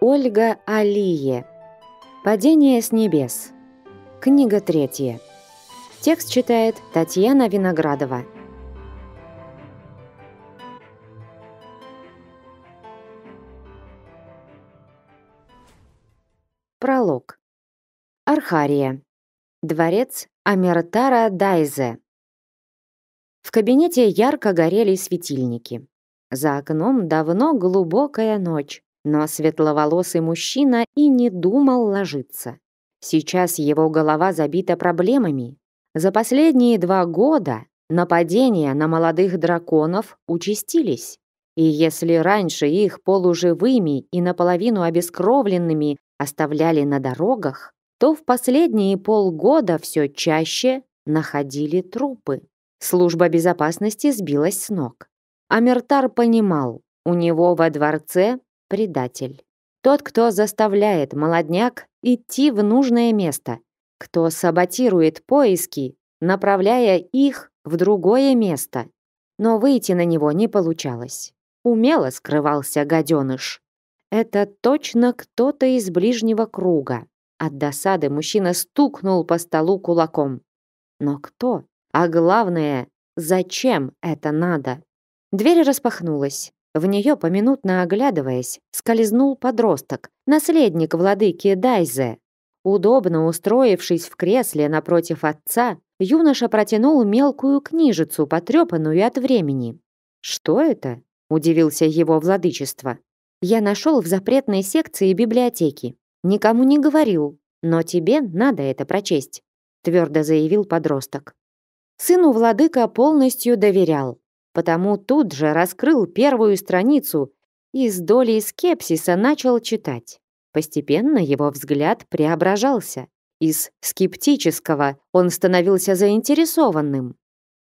Ольга Алие. Падение с небес. Книга третья. Текст читает Татьяна Виноградова. Пролог. Архария. Дворец Амертара Дайзе. В кабинете ярко горели светильники. За окном давно глубокая ночь. Но светловолосый мужчина и не думал ложиться. Сейчас его голова забита проблемами. За последние два года нападения на молодых драконов участились. И если раньше их полуживыми и наполовину обескровленными оставляли на дорогах, то в последние полгода все чаще находили трупы. Служба безопасности сбилась с ног. Амертар понимал, у него во дворце предатель. Тот, кто заставляет молодняк идти в нужное место, кто саботирует поиски, направляя их в другое место. Но выйти на него не получалось. Умело скрывался гаденыш. Это точно кто-то из ближнего круга. От досады мужчина стукнул по столу кулаком. Но кто? А главное, зачем это надо? Дверь распахнулась. В нее, поминутно оглядываясь, скользнул подросток, наследник владыки Дайзе. Удобно устроившись в кресле напротив отца, юноша протянул мелкую книжицу, потрепанную от времени. «Что это?» – удивился его владычество. «Я нашел в запретной секции библиотеки. Никому не говорил, но тебе надо это прочесть», – твердо заявил подросток. Сыну владыка полностью доверял потому тут же раскрыл первую страницу и с долей скепсиса начал читать. Постепенно его взгляд преображался. Из скептического он становился заинтересованным.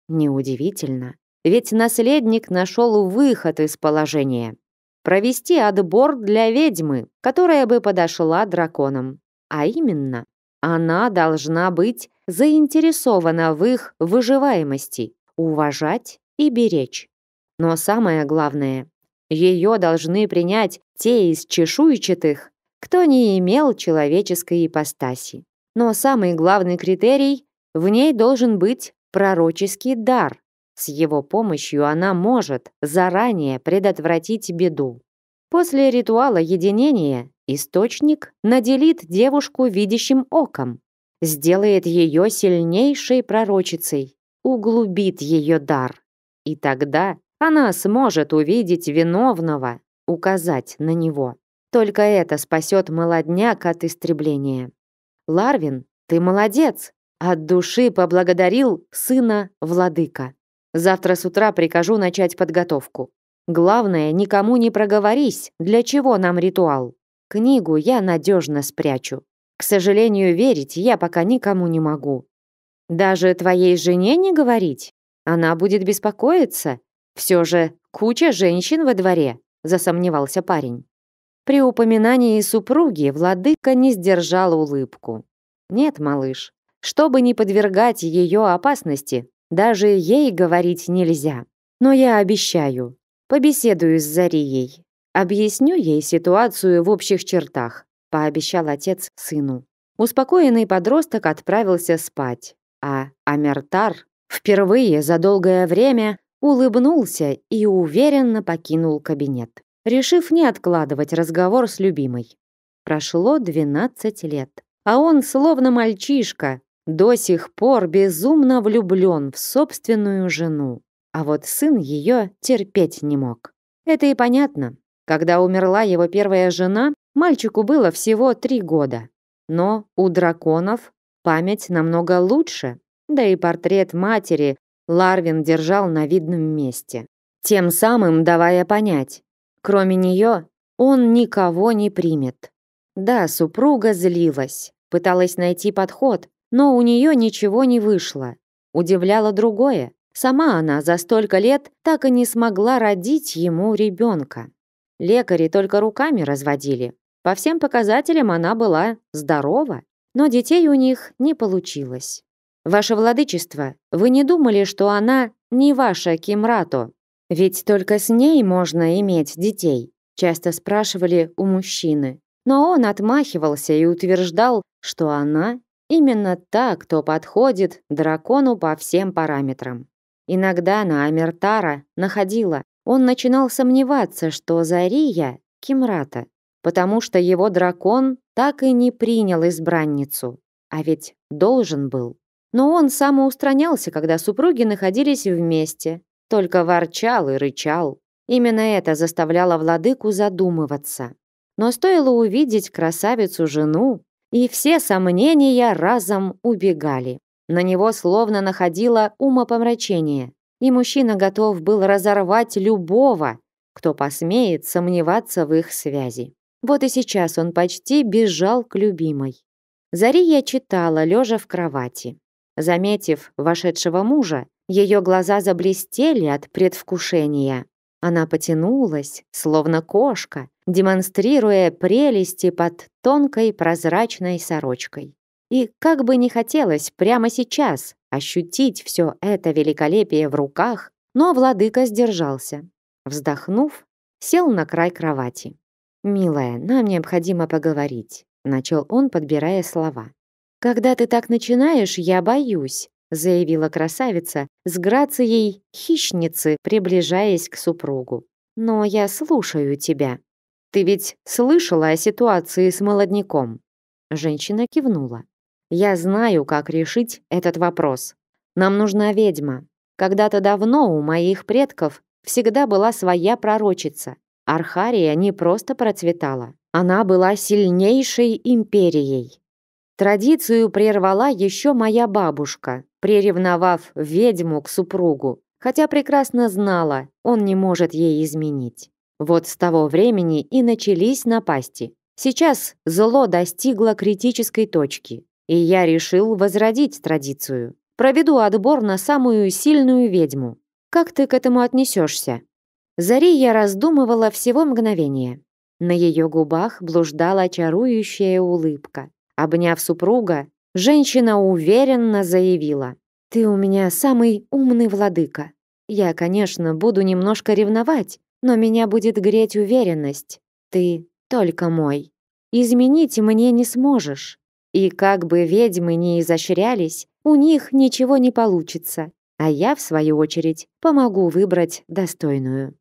Неудивительно, ведь наследник нашел выход из положения. Провести отбор для ведьмы, которая бы подошла драконам. А именно, она должна быть заинтересована в их выживаемости, уважать и беречь. Но самое главное, ее должны принять те из чешуйчатых, кто не имел человеческой ипостаси. Но самый главный критерий – в ней должен быть пророческий дар. С его помощью она может заранее предотвратить беду. После ритуала единения источник наделит девушку видящим оком, сделает ее сильнейшей пророчицей, углубит ее дар. И тогда она сможет увидеть виновного, указать на него. Только это спасет молодняк от истребления. Ларвин, ты молодец! От души поблагодарил сына владыка. Завтра с утра прикажу начать подготовку. Главное, никому не проговорись, для чего нам ритуал. Книгу я надежно спрячу. К сожалению, верить я пока никому не могу. Даже твоей жене не говорить? Она будет беспокоиться. Все же куча женщин во дворе, засомневался парень. При упоминании супруги владыка не сдержал улыбку. Нет, малыш, чтобы не подвергать ее опасности, даже ей говорить нельзя. Но я обещаю, побеседую с Зарией. Объясню ей ситуацию в общих чертах, пообещал отец сыну. Успокоенный подросток отправился спать, а Амертар Впервые за долгое время улыбнулся и уверенно покинул кабинет, решив не откладывать разговор с любимой. Прошло 12 лет, а он словно мальчишка, до сих пор безумно влюблен в собственную жену. А вот сын ее терпеть не мог. Это и понятно. Когда умерла его первая жена, мальчику было всего три года. Но у драконов память намного лучше, да и портрет матери Ларвин держал на видном месте, тем самым давая понять, кроме нее он никого не примет. Да, супруга злилась, пыталась найти подход, но у нее ничего не вышло. Удивляло другое. Сама она за столько лет так и не смогла родить ему ребенка. Лекари только руками разводили. По всем показателям она была здорова, но детей у них не получилось. Ваше владычество, вы не думали, что она не ваша Кимрато? Ведь только с ней можно иметь детей, часто спрашивали у мужчины. Но он отмахивался и утверждал, что она именно та, кто подходит дракону по всем параметрам. Иногда на Амертара находила. Он начинал сомневаться, что Зария — Кимрата, потому что его дракон так и не принял избранницу, а ведь должен был. Но он самоустранялся, когда супруги находились вместе, только ворчал и рычал. Именно это заставляло владыку задумываться. Но стоило увидеть красавицу-жену, и все сомнения разом убегали. На него словно находило умопомрачение, и мужчина готов был разорвать любого, кто посмеет сомневаться в их связи. Вот и сейчас он почти бежал к любимой. Зари я читала, лежа в кровати. Заметив вошедшего мужа, ее глаза заблестели от предвкушения. Она потянулась, словно кошка, демонстрируя прелести под тонкой прозрачной сорочкой. И как бы не хотелось прямо сейчас ощутить все это великолепие в руках, но владыка сдержался. Вздохнув, сел на край кровати. «Милая, нам необходимо поговорить», — начал он, подбирая слова. «Когда ты так начинаешь, я боюсь», заявила красавица с грацией хищницы, приближаясь к супругу. «Но я слушаю тебя. Ты ведь слышала о ситуации с молодняком?» Женщина кивнула. «Я знаю, как решить этот вопрос. Нам нужна ведьма. Когда-то давно у моих предков всегда была своя пророчица. Архария не просто процветала. Она была сильнейшей империей. Традицию прервала еще моя бабушка, приревновав ведьму к супругу, хотя прекрасно знала, он не может ей изменить. Вот с того времени и начались напасти. Сейчас зло достигло критической точки, и я решил возродить традицию. Проведу отбор на самую сильную ведьму. Как ты к этому отнесешься? я раздумывала всего мгновение. На ее губах блуждала чарующая улыбка, Обняв супруга, женщина уверенно заявила. «Ты у меня самый умный владыка. Я, конечно, буду немножко ревновать, но меня будет греть уверенность. Ты только мой. Изменить мне не сможешь. И как бы ведьмы ни изощрялись, у них ничего не получится. А я, в свою очередь, помогу выбрать достойную».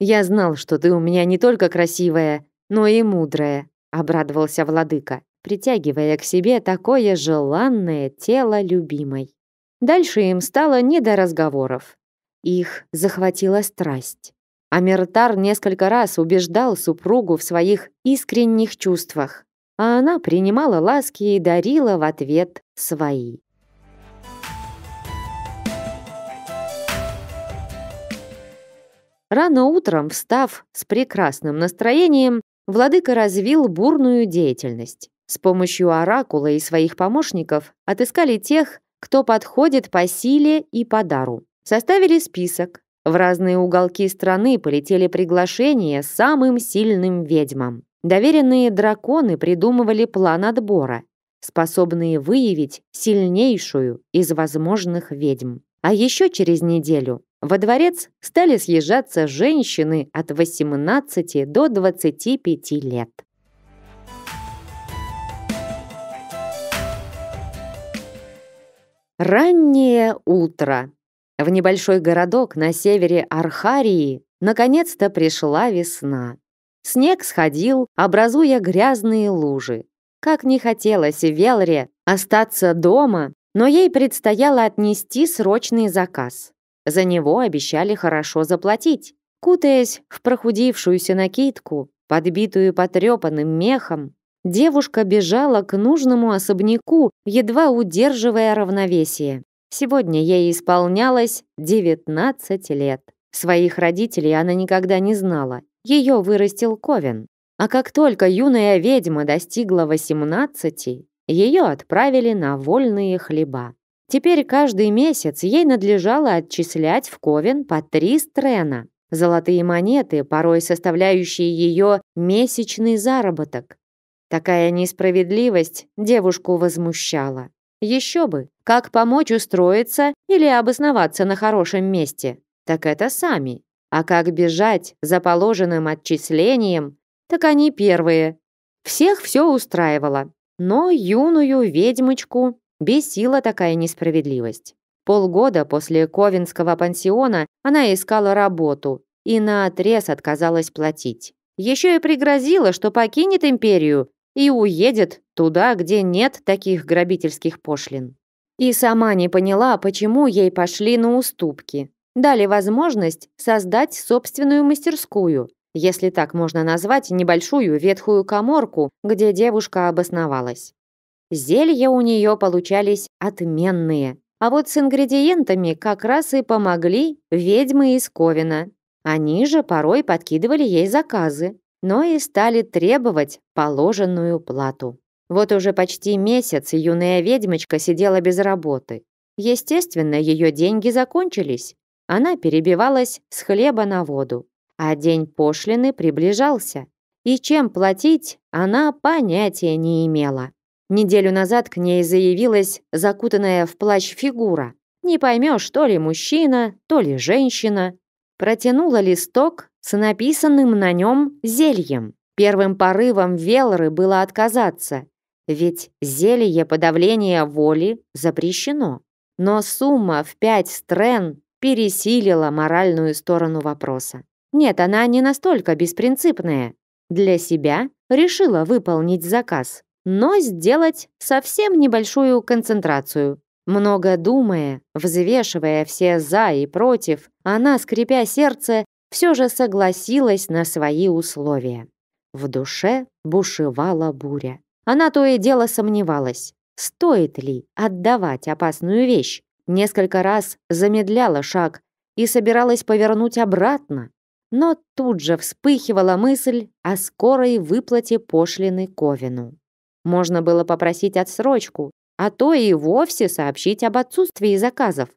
«Я знал, что ты у меня не только красивая, но и мудрая», — обрадовался владыка притягивая к себе такое желанное тело любимой. Дальше им стало не до разговоров. Их захватила страсть. Амертар несколько раз убеждал супругу в своих искренних чувствах, а она принимала ласки и дарила в ответ свои. Рано утром, встав с прекрасным настроением, владыка развил бурную деятельность. С помощью оракула и своих помощников отыскали тех, кто подходит по силе и по дару. Составили список. В разные уголки страны полетели приглашения самым сильным ведьмам. Доверенные драконы придумывали план отбора, способные выявить сильнейшую из возможных ведьм. А еще через неделю во дворец стали съезжаться женщины от 18 до 25 лет. Раннее утро. В небольшой городок на севере Архарии наконец-то пришла весна. Снег сходил, образуя грязные лужи. Как не хотелось Велре остаться дома, но ей предстояло отнести срочный заказ. За него обещали хорошо заплатить. Кутаясь в прохудившуюся накидку, подбитую потрепанным мехом, Девушка бежала к нужному особняку, едва удерживая равновесие. Сегодня ей исполнялось 19 лет. Своих родителей она никогда не знала. Ее вырастил Ковен. А как только юная ведьма достигла 18, ее отправили на вольные хлеба. Теперь каждый месяц ей надлежало отчислять в Ковен по три стрена. Золотые монеты, порой составляющие ее месячный заработок. Такая несправедливость девушку возмущала. Еще бы, как помочь устроиться или обосноваться на хорошем месте? Так это сами. А как бежать за положенным отчислением? Так они первые. Всех все устраивало. Но юную ведьмочку бесила такая несправедливость. Полгода после Ковинского пансиона она искала работу и наотрез отказалась платить. Еще и пригрозила, что покинет империю, и уедет туда, где нет таких грабительских пошлин. И сама не поняла, почему ей пошли на уступки. Дали возможность создать собственную мастерскую, если так можно назвать небольшую ветхую коморку, где девушка обосновалась. Зелья у нее получались отменные, а вот с ингредиентами как раз и помогли ведьмы из Ковина. Они же порой подкидывали ей заказы, но и стали требовать положенную плату. Вот уже почти месяц юная ведьмочка сидела без работы. Естественно, ее деньги закончились. Она перебивалась с хлеба на воду. А день пошлины приближался. И чем платить, она понятия не имела. Неделю назад к ней заявилась закутанная в плащ фигура. Не поймешь, то ли мужчина, то ли женщина. Протянула листок с написанным на нем зельем. Первым порывом Велоры было отказаться, ведь зелье подавления воли запрещено. Но сумма в пять стрен пересилила моральную сторону вопроса. Нет, она не настолько беспринципная. Для себя решила выполнить заказ, но сделать совсем небольшую концентрацию. Много думая, взвешивая все «за» и «против», она, скрипя сердце, все же согласилась на свои условия. В душе бушевала буря. Она то и дело сомневалась, стоит ли отдавать опасную вещь. Несколько раз замедляла шаг и собиралась повернуть обратно, но тут же вспыхивала мысль о скорой выплате пошлины Ковину. Можно было попросить отсрочку, а то и вовсе сообщить об отсутствии заказов.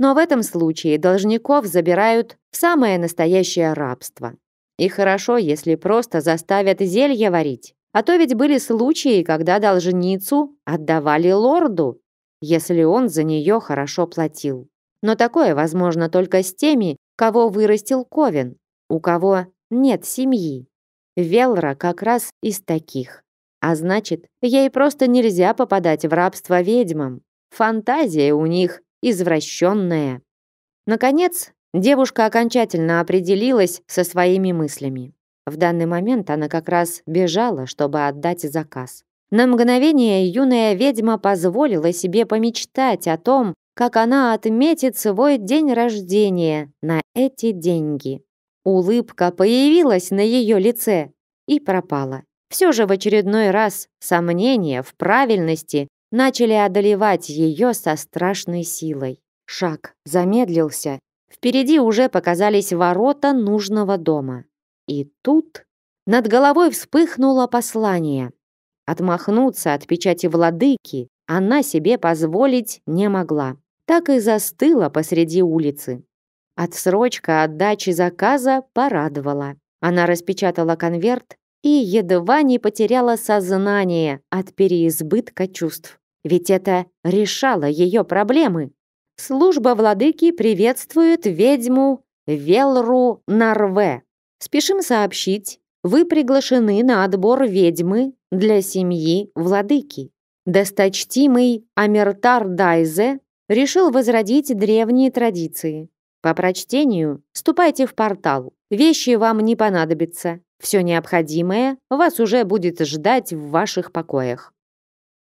Но в этом случае должников забирают в самое настоящее рабство. И хорошо, если просто заставят зелье варить. А то ведь были случаи, когда должницу отдавали лорду, если он за нее хорошо платил. Но такое возможно только с теми, кого вырастил Ковен, у кого нет семьи. Велра как раз из таких. А значит, ей просто нельзя попадать в рабство ведьмам. Фантазия у них извращенная. Наконец, девушка окончательно определилась со своими мыслями. В данный момент она как раз бежала, чтобы отдать заказ. На мгновение юная ведьма позволила себе помечтать о том, как она отметит свой день рождения на эти деньги. Улыбка появилась на ее лице и пропала. Все же в очередной раз сомнения в правильности начали одолевать ее со страшной силой. Шаг замедлился. Впереди уже показались ворота нужного дома. И тут над головой вспыхнуло послание. Отмахнуться от печати владыки она себе позволить не могла. Так и застыла посреди улицы. Отсрочка отдачи заказа порадовала. Она распечатала конверт и едва не потеряла сознание от переизбытка чувств. Ведь это решало ее проблемы. Служба владыки приветствует ведьму Велру Нарве. Спешим сообщить, вы приглашены на отбор ведьмы для семьи владыки. Досточтимый Амертар Дайзе решил возродить древние традиции. По прочтению ступайте в портал. Вещи вам не понадобятся. Все необходимое вас уже будет ждать в ваших покоях.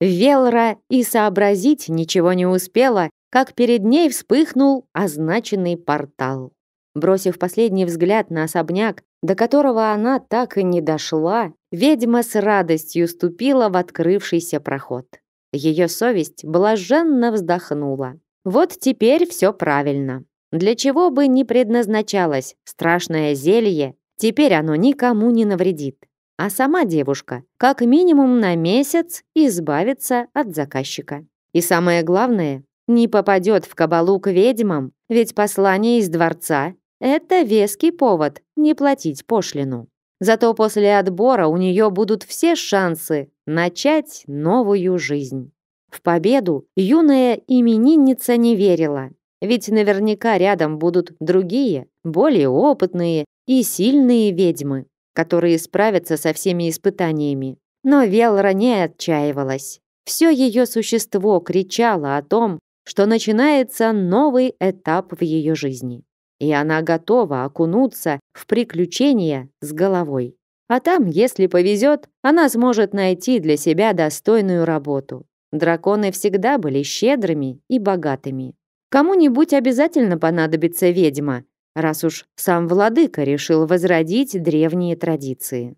Велра и сообразить ничего не успела, как перед ней вспыхнул означенный портал. Бросив последний взгляд на особняк, до которого она так и не дошла, ведьма с радостью ступила в открывшийся проход. Ее совесть блаженно вздохнула. Вот теперь все правильно. Для чего бы ни предназначалось страшное зелье, теперь оно никому не навредит а сама девушка как минимум на месяц избавится от заказчика. И самое главное, не попадет в кабалу к ведьмам, ведь послание из дворца – это веский повод не платить пошлину. Зато после отбора у нее будут все шансы начать новую жизнь. В победу юная именинница не верила, ведь наверняка рядом будут другие, более опытные и сильные ведьмы которые справятся со всеми испытаниями. Но Велра не отчаивалась. Все ее существо кричало о том, что начинается новый этап в ее жизни. И она готова окунуться в приключения с головой. А там, если повезет, она сможет найти для себя достойную работу. Драконы всегда были щедрыми и богатыми. Кому-нибудь обязательно понадобится ведьма, раз уж сам владыка решил возродить древние традиции.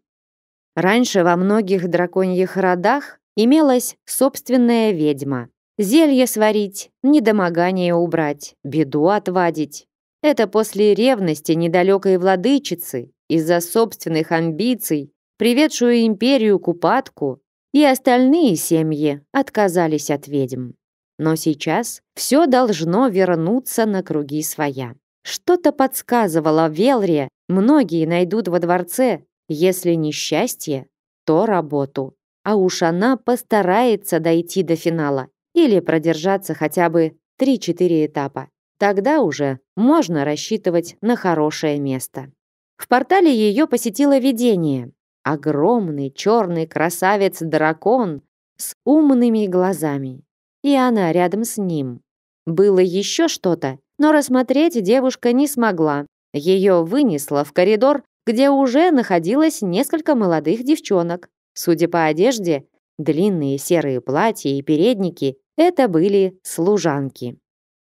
Раньше во многих драконьих родах имелась собственная ведьма. Зелье сварить, недомогание убрать, беду отвадить. Это после ревности недалекой владычицы из-за собственных амбиций, приведшую империю к упадку, и остальные семьи отказались от ведьм. Но сейчас все должно вернуться на круги своя. Что-то подсказывало Велре, многие найдут во дворце, если не счастье, то работу. А уж она постарается дойти до финала или продержаться хотя бы 3-4 этапа. Тогда уже можно рассчитывать на хорошее место. В портале ее посетило видение. Огромный черный красавец-дракон с умными глазами. И она рядом с ним. Было еще что-то, но рассмотреть девушка не смогла. Ее вынесло в коридор, где уже находилось несколько молодых девчонок. Судя по одежде, длинные серые платья и передники – это были служанки.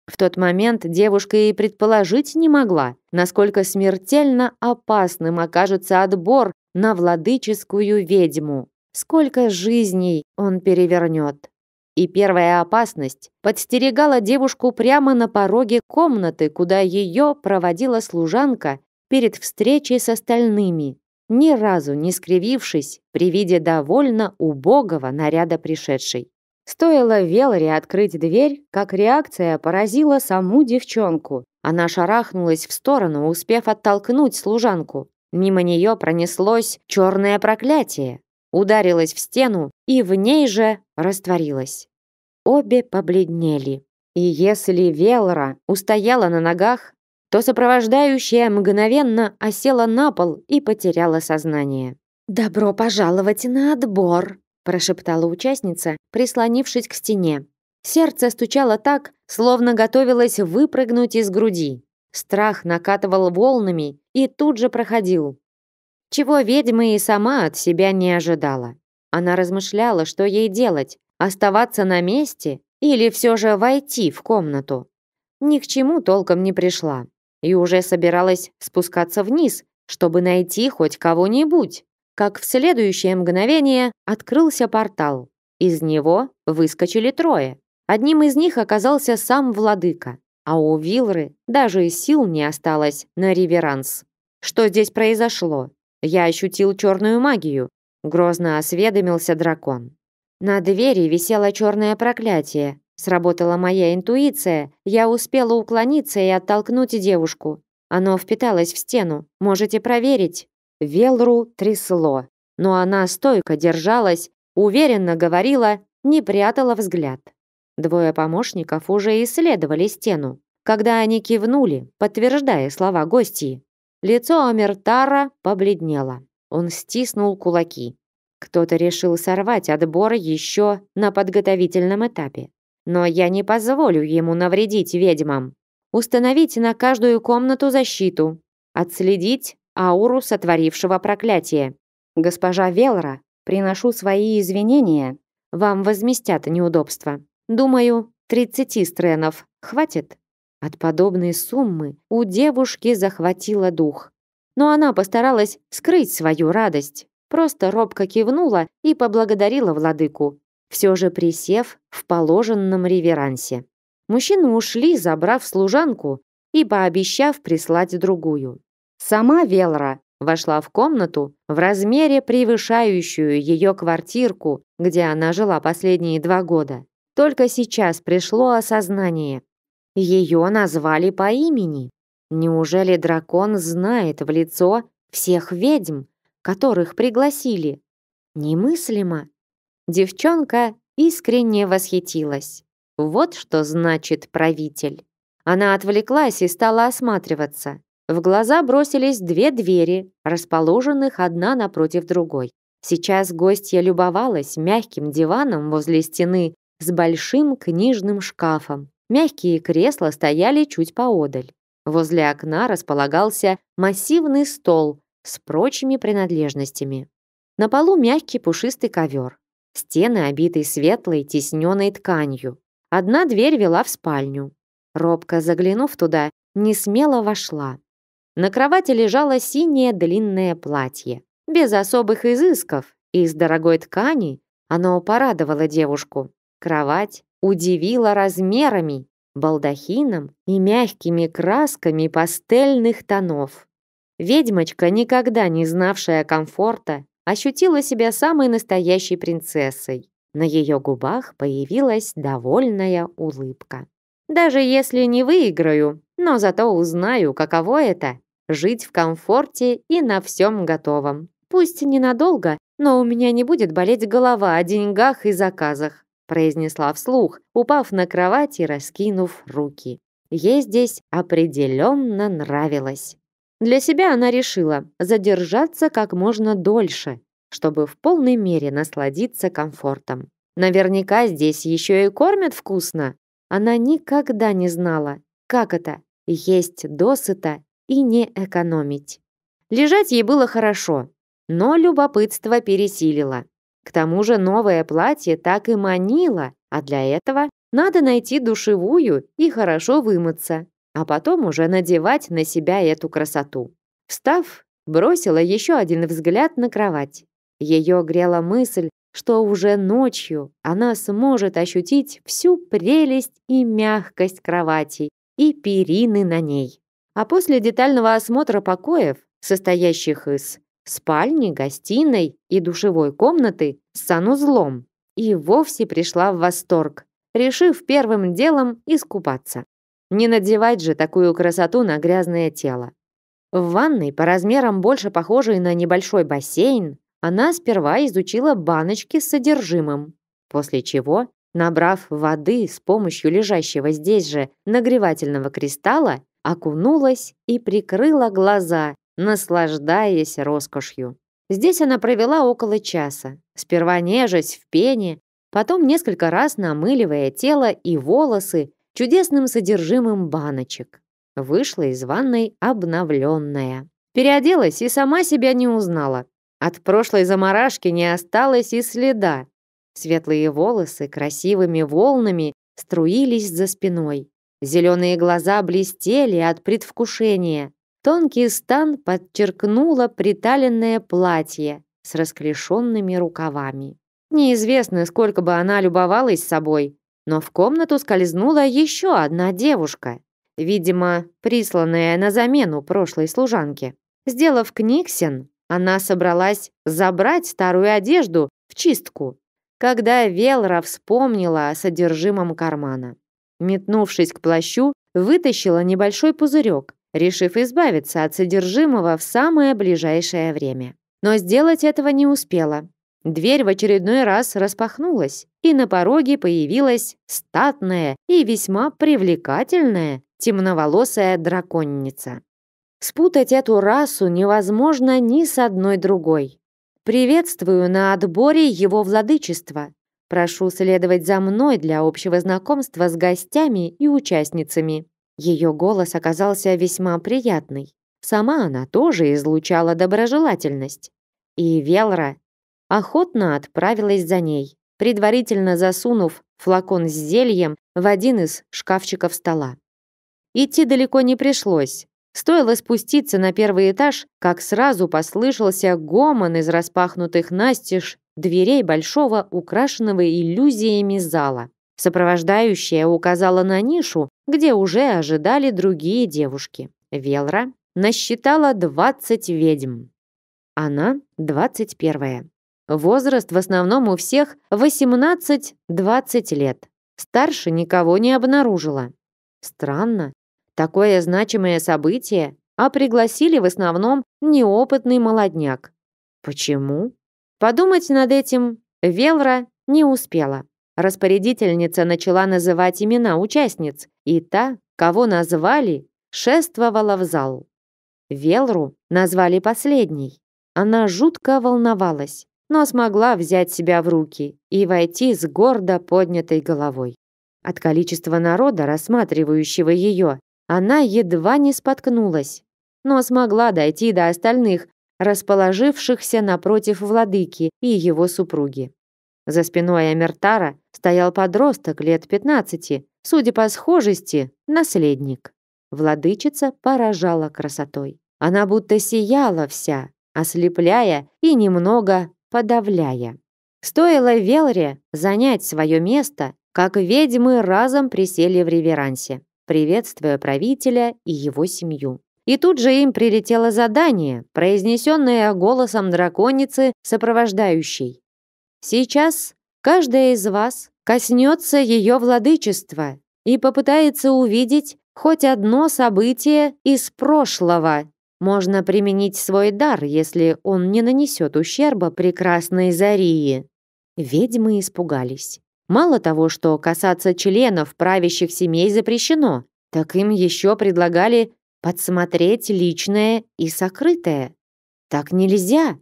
В тот момент девушка и предположить не могла, насколько смертельно опасным окажется отбор на владыческую ведьму. Сколько жизней он перевернет. И первая опасность подстерегала девушку прямо на пороге комнаты, куда ее проводила служанка перед встречей с остальными, ни разу не скривившись при виде довольно убогого наряда пришедшей. Стоило Веларе открыть дверь, как реакция поразила саму девчонку. Она шарахнулась в сторону, успев оттолкнуть служанку. Мимо нее пронеслось черное проклятие ударилась в стену и в ней же растворилась. Обе побледнели. И если Велора устояла на ногах, то сопровождающая мгновенно осела на пол и потеряла сознание. «Добро пожаловать на отбор!» прошептала участница, прислонившись к стене. Сердце стучало так, словно готовилось выпрыгнуть из груди. Страх накатывал волнами и тут же проходил, чего ведьма и сама от себя не ожидала. Она размышляла, что ей делать, оставаться на месте или все же войти в комнату. Ни к чему толком не пришла и уже собиралась спускаться вниз, чтобы найти хоть кого-нибудь, как в следующее мгновение открылся портал. Из него выскочили трое. Одним из них оказался сам владыка, а у Вилры даже сил не осталось на реверанс. Что здесь произошло? Я ощутил черную магию, грозно осведомился дракон. На двери висело черное проклятие. Сработала моя интуиция. Я успела уклониться и оттолкнуть девушку. Оно впиталось в стену. Можете проверить. Велру трясло, но она стойко держалась, уверенно говорила, не прятала взгляд. Двое помощников уже исследовали стену. Когда они кивнули, подтверждая слова гостей, Лицо Амертара побледнело. Он стиснул кулаки. Кто-то решил сорвать отбор еще на подготовительном этапе. Но я не позволю ему навредить ведьмам. Установить на каждую комнату защиту. Отследить ауру сотворившего проклятие. Госпожа Велра, приношу свои извинения. Вам возместят неудобства. Думаю, 30 стренов хватит. От подобной суммы у девушки захватило дух. Но она постаралась скрыть свою радость, просто робко кивнула и поблагодарила владыку, все же присев в положенном реверансе. Мужчины ушли, забрав служанку и пообещав прислать другую. Сама Велра вошла в комнату в размере превышающую ее квартирку, где она жила последние два года. Только сейчас пришло осознание. Ее назвали по имени. Неужели дракон знает в лицо всех ведьм, которых пригласили? Немыслимо. Девчонка искренне восхитилась. Вот что значит правитель. Она отвлеклась и стала осматриваться. В глаза бросились две двери, расположенных одна напротив другой. Сейчас гостья любовалась мягким диваном возле стены с большим книжным шкафом, Мягкие кресла стояли чуть поодаль. Возле окна располагался массивный стол с прочими принадлежностями. На полу мягкий пушистый ковер. Стены обиты светлой тисненной тканью. Одна дверь вела в спальню. Робко заглянув туда, не смело вошла. На кровати лежало синее длинное платье. Без особых изысков, из дорогой ткани, оно порадовало девушку. Кровать, удивила размерами, балдахином и мягкими красками пастельных тонов. Ведьмочка, никогда не знавшая комфорта, ощутила себя самой настоящей принцессой. На ее губах появилась довольная улыбка. «Даже если не выиграю, но зато узнаю, каково это — жить в комфорте и на всем готовом. Пусть ненадолго, но у меня не будет болеть голова о деньгах и заказах произнесла вслух, упав на кровать и раскинув руки. Ей здесь определенно нравилось. Для себя она решила задержаться как можно дольше, чтобы в полной мере насладиться комфортом. Наверняка здесь еще и кормят вкусно. Она никогда не знала, как это – есть досыта и не экономить. Лежать ей было хорошо, но любопытство пересилило. К тому же новое платье так и манило, а для этого надо найти душевую и хорошо вымыться, а потом уже надевать на себя эту красоту. Встав, бросила еще один взгляд на кровать. Ее грела мысль, что уже ночью она сможет ощутить всю прелесть и мягкость кровати и перины на ней. А после детального осмотра покоев, состоящих из спальни, гостиной и душевой комнаты с санузлом. И вовсе пришла в восторг, решив первым делом искупаться. Не надевать же такую красоту на грязное тело. В ванной, по размерам больше похожей на небольшой бассейн, она сперва изучила баночки с содержимым, после чего, набрав воды с помощью лежащего здесь же нагревательного кристалла, окунулась и прикрыла глаза, наслаждаясь роскошью. Здесь она провела около часа, сперва нежась в пене, потом несколько раз намыливая тело и волосы чудесным содержимым баночек. Вышла из ванной обновленная. Переоделась и сама себя не узнала. От прошлой заморашки не осталось и следа. Светлые волосы красивыми волнами струились за спиной. Зеленые глаза блестели от предвкушения. Тонкий стан подчеркнуло приталенное платье с расклешенными рукавами. Неизвестно, сколько бы она любовалась собой, но в комнату скользнула еще одна девушка, видимо, присланная на замену прошлой служанке. Сделав книгсен, она собралась забрать старую одежду в чистку, когда Велра вспомнила о содержимом кармана. Метнувшись к плащу, вытащила небольшой пузырек, решив избавиться от содержимого в самое ближайшее время. Но сделать этого не успела. Дверь в очередной раз распахнулась, и на пороге появилась статная и весьма привлекательная темноволосая драконница. Спутать эту расу невозможно ни с одной другой. Приветствую на отборе его владычества. Прошу следовать за мной для общего знакомства с гостями и участницами. Ее голос оказался весьма приятный. Сама она тоже излучала доброжелательность. И Велра охотно отправилась за ней, предварительно засунув флакон с зельем в один из шкафчиков стола. Идти далеко не пришлось. Стоило спуститься на первый этаж, как сразу послышался гомон из распахнутых настежь дверей большого, украшенного иллюзиями зала. Сопровождающая указала на нишу, где уже ожидали другие девушки. Велра насчитала 20 ведьм. Она 21. Возраст в основном у всех 18-20 лет. Старше никого не обнаружила. Странно. Такое значимое событие, а пригласили в основном неопытный молодняк. Почему? Подумать над этим Велра не успела. Распорядительница начала называть имена участниц, и та, кого назвали, шествовала в зал. Велру назвали последней. Она жутко волновалась, но смогла взять себя в руки и войти с гордо поднятой головой. От количества народа, рассматривающего ее, она едва не споткнулась, но смогла дойти до остальных, расположившихся напротив владыки и его супруги. За спиной Амертара стоял подросток лет 15, судя по схожести, наследник. Владычица поражала красотой. Она будто сияла вся, ослепляя и немного подавляя. Стоило Велре занять свое место, как ведьмы разом присели в реверансе, приветствуя правителя и его семью. И тут же им прилетело задание, произнесенное голосом драконицы, сопровождающей. Сейчас каждая из вас коснется ее владычества и попытается увидеть хоть одно событие из прошлого. Можно применить свой дар, если он не нанесет ущерба прекрасной Зарии. Ведьмы испугались. Мало того, что касаться членов правящих семей запрещено, так им еще предлагали подсмотреть личное и сокрытое. Так нельзя.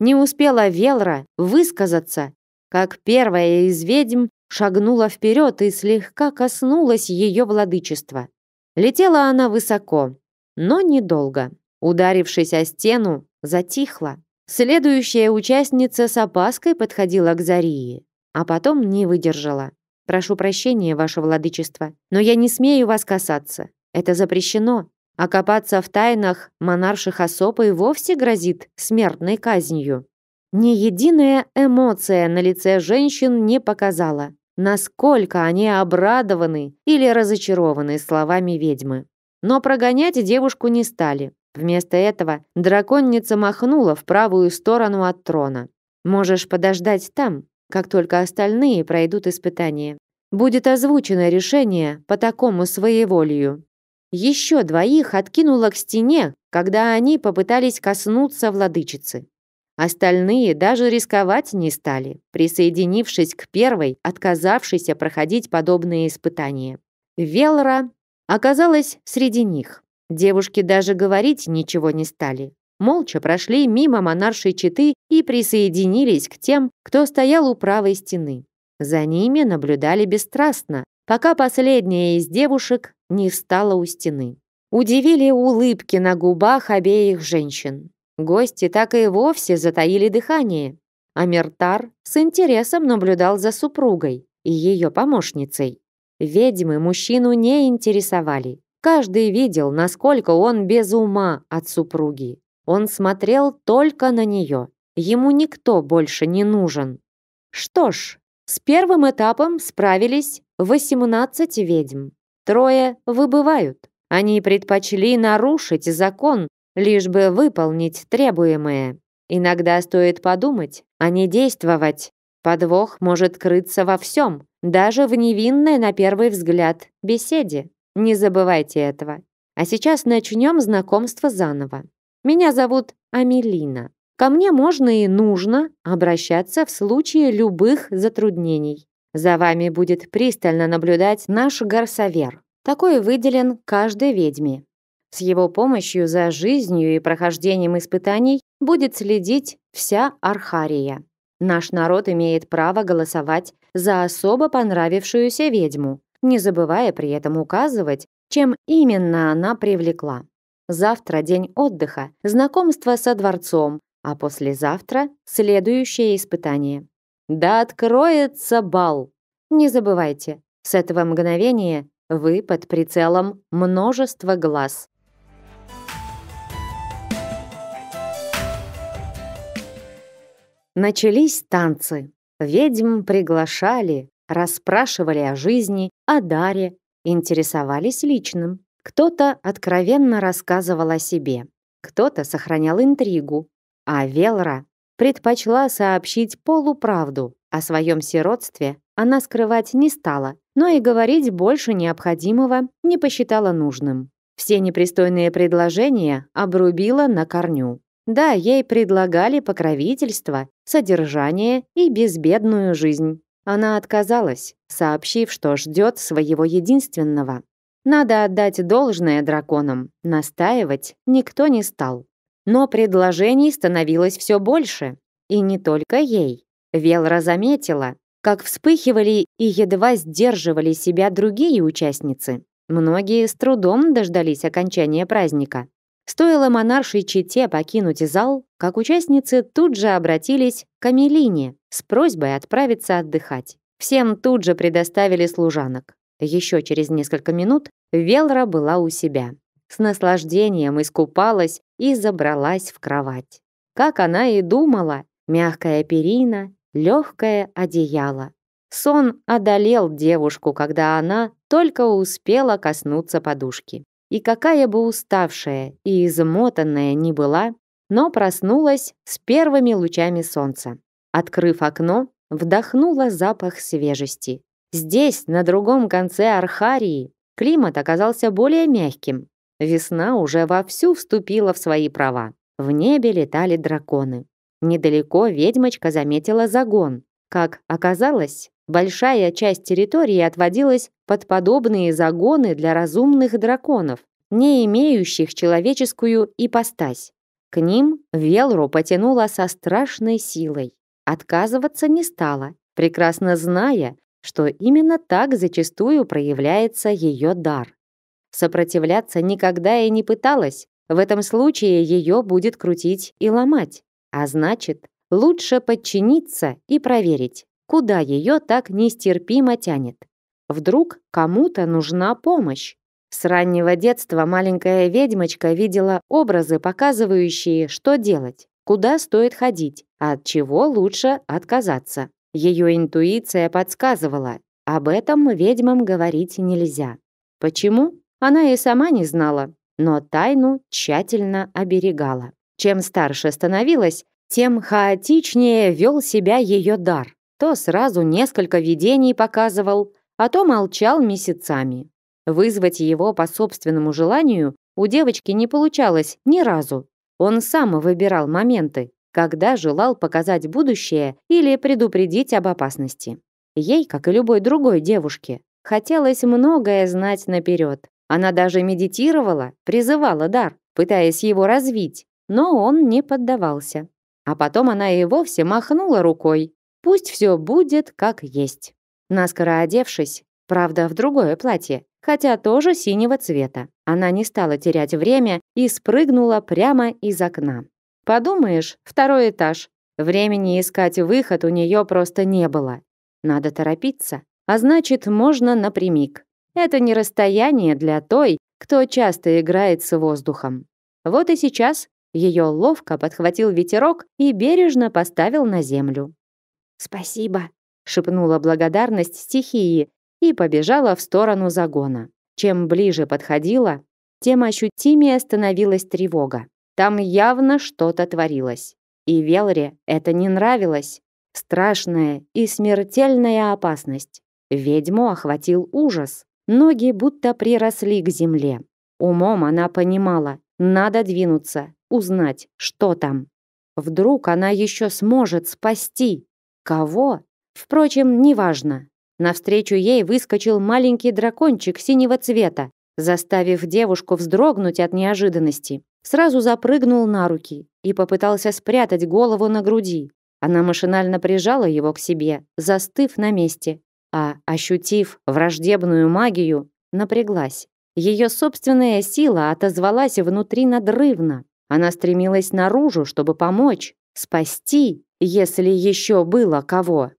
Не успела Велра высказаться, как первая из ведьм шагнула вперед и слегка коснулась ее владычества. Летела она высоко, но недолго. Ударившись о стену, затихла. Следующая участница с опаской подходила к Зарии, а потом не выдержала. «Прошу прощения, ваше владычество, но я не смею вас касаться. Это запрещено. А копаться в тайнах монарших особ и вовсе грозит смертной казнью. Ни единая эмоция на лице женщин не показала, насколько они обрадованы или разочарованы словами ведьмы. Но прогонять девушку не стали. Вместо этого драконница махнула в правую сторону от трона. «Можешь подождать там, как только остальные пройдут испытание. Будет озвучено решение по такому своеволию». Еще двоих откинула к стене, когда они попытались коснуться владычицы. Остальные даже рисковать не стали, присоединившись к первой, отказавшейся проходить подобные испытания. Велра оказалась среди них. Девушки даже говорить ничего не стали. Молча прошли мимо монаршей четы и присоединились к тем, кто стоял у правой стены. За ними наблюдали бесстрастно, пока последняя из девушек не встала у стены. Удивили улыбки на губах обеих женщин. Гости так и вовсе затаили дыхание. А Мертар с интересом наблюдал за супругой и ее помощницей. Ведьмы мужчину не интересовали. Каждый видел, насколько он без ума от супруги. Он смотрел только на нее. Ему никто больше не нужен. Что ж, с первым этапом справились 18 ведьм. Трое выбывают. Они предпочли нарушить закон, лишь бы выполнить требуемое. Иногда стоит подумать, а не действовать. Подвох может крыться во всем, даже в невинной на первый взгляд беседе. Не забывайте этого. А сейчас начнем знакомство заново. Меня зовут Амелина. Ко мне можно и нужно обращаться в случае любых затруднений. За вами будет пристально наблюдать наш горсовер. Такой выделен каждой ведьме. С его помощью за жизнью и прохождением испытаний будет следить вся Архария. Наш народ имеет право голосовать за особо понравившуюся ведьму, не забывая при этом указывать, чем именно она привлекла. Завтра день отдыха, знакомство со дворцом, а послезавтра следующее испытание. Да откроется бал! Не забывайте, с этого мгновения вы под прицелом множества глаз. Начались танцы. Ведьм приглашали, расспрашивали о жизни, о даре, интересовались личным. Кто-то откровенно рассказывал о себе, кто-то сохранял интригу, а Велра предпочла сообщить полуправду. О своем сиротстве она скрывать не стала, но и говорить больше необходимого не посчитала нужным. Все непристойные предложения обрубила на корню. Да, ей предлагали покровительство, содержание и безбедную жизнь. Она отказалась, сообщив, что ждет своего единственного. Надо отдать должное драконам, настаивать никто не стал. Но предложений становилось все больше. И не только ей. Велра заметила, как вспыхивали и едва сдерживали себя другие участницы. Многие с трудом дождались окончания праздника. Стоило монаршей чите покинуть зал, как участницы тут же обратились к Амелине с просьбой отправиться отдыхать. Всем тут же предоставили служанок. Еще через несколько минут Велра была у себя с наслаждением искупалась и забралась в кровать. Как она и думала, мягкая перина, легкое одеяло. Сон одолел девушку, когда она только успела коснуться подушки. И какая бы уставшая и измотанная ни была, но проснулась с первыми лучами солнца. Открыв окно, вдохнула запах свежести. Здесь, на другом конце Архарии, климат оказался более мягким, Весна уже вовсю вступила в свои права. В небе летали драконы. Недалеко ведьмочка заметила загон. Как оказалось, большая часть территории отводилась под подобные загоны для разумных драконов, не имеющих человеческую ипостась. К ним Велру потянула со страшной силой. Отказываться не стала, прекрасно зная, что именно так зачастую проявляется ее дар. Сопротивляться никогда и не пыталась. В этом случае ее будет крутить и ломать. А значит, лучше подчиниться и проверить, куда ее так нестерпимо тянет. Вдруг кому-то нужна помощь. С раннего детства маленькая ведьмочка видела образы, показывающие, что делать, куда стоит ходить, от чего лучше отказаться. Ее интуиция подсказывала, об этом ведьмам говорить нельзя. Почему? Она и сама не знала, но тайну тщательно оберегала. Чем старше становилась, тем хаотичнее вел себя ее дар. То сразу несколько видений показывал, а то молчал месяцами. Вызвать его по собственному желанию у девочки не получалось ни разу. Он сам выбирал моменты, когда желал показать будущее или предупредить об опасности. Ей, как и любой другой девушке, хотелось многое знать наперед. Она даже медитировала, призывала дар, пытаясь его развить, но он не поддавался. А потом она и вовсе махнула рукой. Пусть все будет как есть. Наскоро одевшись, правда, в другое платье, хотя тоже синего цвета, она не стала терять время и спрыгнула прямо из окна. Подумаешь, второй этаж. Времени искать выход у нее просто не было. Надо торопиться, а значит, можно напрямик. Это не расстояние для той, кто часто играет с воздухом. Вот и сейчас ее ловко подхватил ветерок и бережно поставил на землю. «Спасибо», — шепнула благодарность стихии и побежала в сторону загона. Чем ближе подходила, тем ощутимее становилась тревога. Там явно что-то творилось. И Велре это не нравилось. Страшная и смертельная опасность. Ведьму охватил ужас. Ноги будто приросли к земле. Умом она понимала, надо двинуться, узнать, что там. Вдруг она еще сможет спасти. Кого? Впрочем, неважно. Навстречу ей выскочил маленький дракончик синего цвета, заставив девушку вздрогнуть от неожиданности. Сразу запрыгнул на руки и попытался спрятать голову на груди. Она машинально прижала его к себе, застыв на месте, а, ощутив враждебную магию, напряглась. Ее собственная сила отозвалась внутри надрывно. Она стремилась наружу, чтобы помочь, спасти, если еще было кого.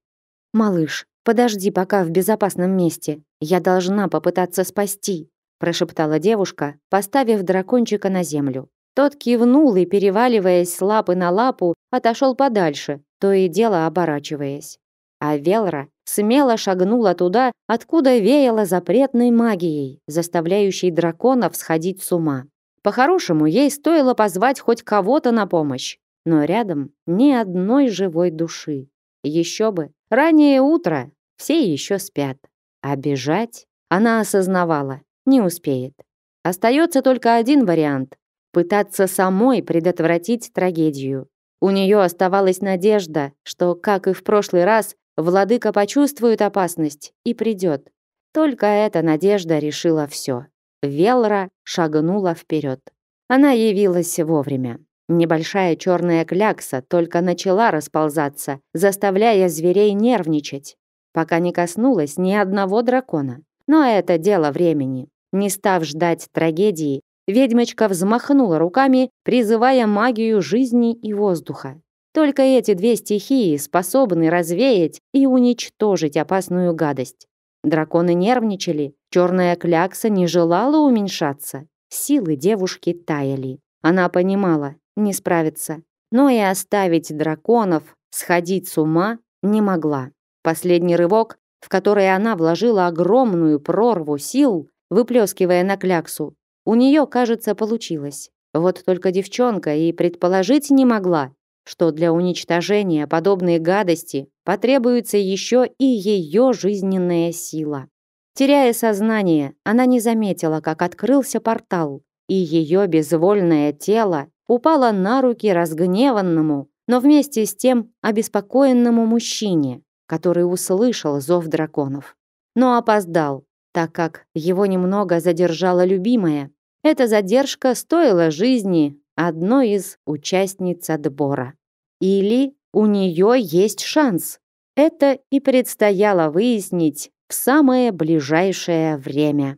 «Малыш, подожди пока в безопасном месте. Я должна попытаться спасти», прошептала девушка, поставив дракончика на землю. Тот кивнул и, переваливаясь с лапы на лапу, отошел подальше, то и дело оборачиваясь. А Велра смело шагнула туда, откуда веяло запретной магией, заставляющей драконов сходить с ума. По-хорошему, ей стоило позвать хоть кого-то на помощь, но рядом ни одной живой души. Еще бы, раннее утро, все еще спят. А бежать, она осознавала, не успеет. Остается только один вариант — пытаться самой предотвратить трагедию. У нее оставалась надежда, что, как и в прошлый раз, Владыка почувствует опасность и придет. Только эта надежда решила все. Велра шагнула вперед. Она явилась вовремя. Небольшая черная клякса только начала расползаться, заставляя зверей нервничать, пока не коснулась ни одного дракона. Но это дело времени. Не став ждать трагедии, ведьмочка взмахнула руками, призывая магию жизни и воздуха. Только эти две стихии способны развеять и уничтожить опасную гадость. Драконы нервничали, черная клякса не желала уменьшаться. Силы девушки таяли. Она понимала, не справится. Но и оставить драконов, сходить с ума, не могла. Последний рывок, в который она вложила огромную прорву сил, выплескивая на кляксу, у нее, кажется, получилось. Вот только девчонка и предположить не могла, что для уничтожения подобной гадости потребуется еще и ее жизненная сила. Теряя сознание, она не заметила, как открылся портал, и ее безвольное тело упало на руки разгневанному, но вместе с тем обеспокоенному мужчине, который услышал зов драконов. Но опоздал, так как его немного задержала любимая. Эта задержка стоила жизни одной из участниц отбора. Или у нее есть шанс. Это и предстояло выяснить в самое ближайшее время.